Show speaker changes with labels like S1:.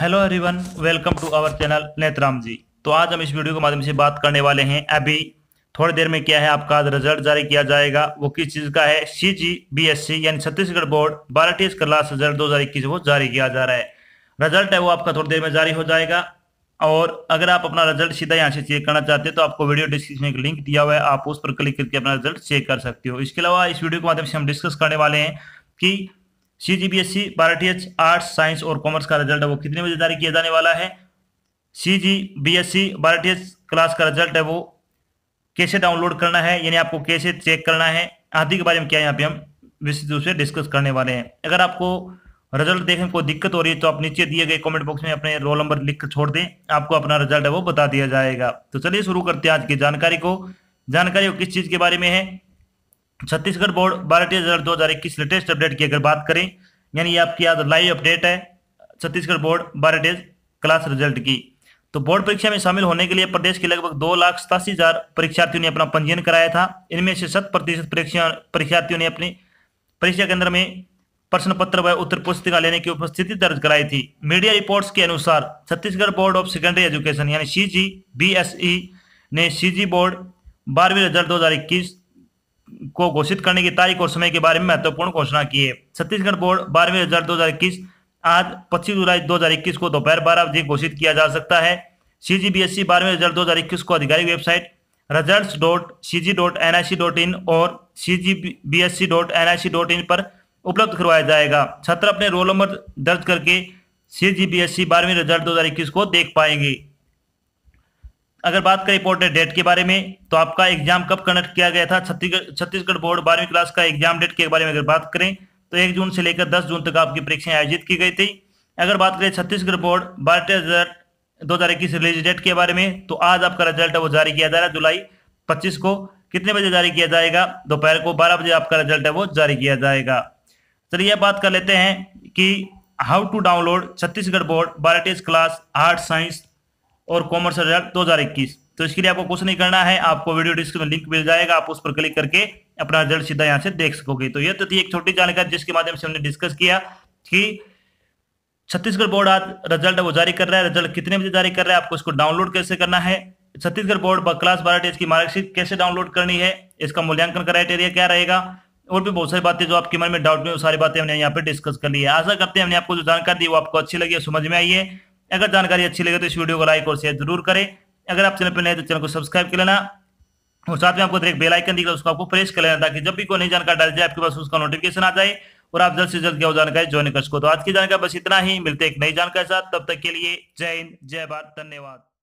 S1: hello everyone welcome to our channel Netram ji तो आज हम इस वीडियो के माध्यम से बात करने वाले हैं अभी थोड़ी देर में क्या है आपका रिजल्ट जारी किया जाएगा वो किस चीज़ का है सी जी बी एस सी यानी छत्तीसगढ़ बोर्ड बारह टी का रिजल्ट दो हज़ार इक्कीस वो जारी किया जा रहा है रिजल्ट है वो आपका थोड़ी देर में जारी हो जाएगा और अगर आप अपना रिजल्ट सीधा यहाँ से चेक करना चाहते हैं तो आपको वीडियो डिस्क्रिप्शन में लिंक दिया हुआ है आप उस पर क्लिक करके अपना रिजल्ट चेक कर सकते हो इसके अलावा इस वीडियो के माध्यम से हम डिस्कस करने वाले हैं कि सी जी बी एस सी बारह टी एच आर्ट्स साइंस और कॉमर्स का रिजल्ट है वो कितने बजे जारी किया जाने वाला है सी जी बी एस सी बारह टी एच क्लास का रिजल्ट है वो कैसे डाउनलोड करना है यानी आपको कैसे चेक करना है आदि के बारे में क्या यहाँ पे हम विस्तृत रूप से डिस्कस करने वाले हैं अगर आपको रिजल्ट देखने को दिक्कत हो रही है तो आप नीचे दिए गए कमेंट बॉक्स में अपने रोल नंबर लिख कर छोड़ दें आपको अपना रिजल्ट है वो बता दिया जाएगा तो चलिए शुरू करते हैं आज की जानकारी को जानकारी किस चीज के बारे में है छत्तीसगढ़ बोर्ड बारह हजार दो हजार इक्कीस लेटेस्ट अपडेट की अगर बात करें यानी आपकी याद लाइव अपडेट है छत्तीसगढ़ बोर्ड बारह डेज क्लास रिजल्ट की तो बोर्ड परीक्षा में शामिल होने के लिए प्रदेश के लगभग दो लाख सतासी हजार परीक्षार्थियों ने अपना पंजीयन कराया था इनमें से शत प्रतिशत परीक्षार्थियों ने अपने परीक्षा केंद्र में प्रश्न पत्र व उत्तर पुस्तिका लेने की उपस्थिति दर्ज कराई थी मीडिया रिपोर्ट्स के अनुसार Chhattisgarh board of secondary education यानी सी जी e ने सी बोर्ड बारहवीं रिजल्ट दो को घोषित करने की तारीख और समय के बारे में महत्वपूर्ण घोषणा की है छत्तीसगढ़ बोर्ड बारहवीं रिजल्ट दो आज 25 जुलाई 2021 को दोपहर बारह बजे घोषित किया जा सकता है सी जी बी एस सी बारहवीं रिजल्ट 2021 को आधिकारिक website result dot C G dot N I C dot in और C G B S C dot N I C dot in पर उपलब्ध करवाया जाएगा छात्र अपने रोल नंबर दर्ज करके सी जी बी एस सी बारहवीं रिजल्ट इक्कीस को देख पाएंगे अगर बात करें इंपोर्टेंट डेट के बारे में तो आपका एग्जाम कब कंडक्ट किया गया था छत्तीसगढ़ छत्तीसगढ़ बोर्ड बारहवीं क्लास का एग्जाम डेट के बारे में अगर बात करें तो एक जून से लेकर दस जून तक आपकी परीक्षाएं आयोजित की गई थी अगर बात करें छत्तीसगढ़ बोर्ड बारह रिजल्ट दो हजार इक्कीस रिलीज डेट के बारे में तो आज आपका रिजल्ट है वो जारी किया जा रहा है जुलाई पच्चीस को कितने बजे जारी किया जाएगा दोपहर को बारह बजे आपका रिजल्ट है वो जारी किया जाएगा चलिए बात कर लेते हैं कि how to download Chhattisgarh board बारह क्लास आर्ट साइंस और कॉमर्स रिजल्ट दो हजार इक्कीस तो इसके लिए आपको कुछ नहीं करना है आपको वीडियो डिस्क्रिप्शन लिंक मिल जाएगा आप उस पर क्लिक करके अपना रिजल्ट सीधा यहाँ से देख सकोगे तो यह तो थी एक छोटी जानकारी जिसके माध्यम से हमने डिस्कस किया कि छत्तीसगढ़ बोर्ड आज रिजल्ट वो जारी कर रहा है रिजल्ट कितने बजे जारी कर रहा है आपको इसको डाउनलोड कैसे करना है छत्तीसगढ़ बोर्ड क्लास बारह टेज की मार्कशीट कैसे डाउनलोड करनी है इसका मूल्यांकन क्राइटेरिया क्या रहेगा और भी बहुत सारी बातें जो आपके मन में डाउट में वो सारी बातें हमने यहाँ पे डिस्कस कर ली है आशा करते हैं हमने आपको जो जानकारी दी वो आपको अच्छी लगी समझ में आई है अगर जानकारी अच्छी लगे तो इस वीडियो को लाइक और शेयर जरूर करें अगर आप चैनल पर नए तो चैनल को सब्सक्राइब कर लेना और साथ में आपको एक बेल आइकन दिख रहा है उसको आपको प्रेस कर लेना ताकि जब भी कोई नई जानकारी डाल जाए आपके पास उसका नोटिफिकेशन आ जाए और आप जल्द से जल्द क्या जानकारी ज्वाइन कर सको तो आज की जानकारी बस इतना ही मिलते एक नई जानकारी साथ तब तक के लिए जय हिंद जय भारत धन्यवाद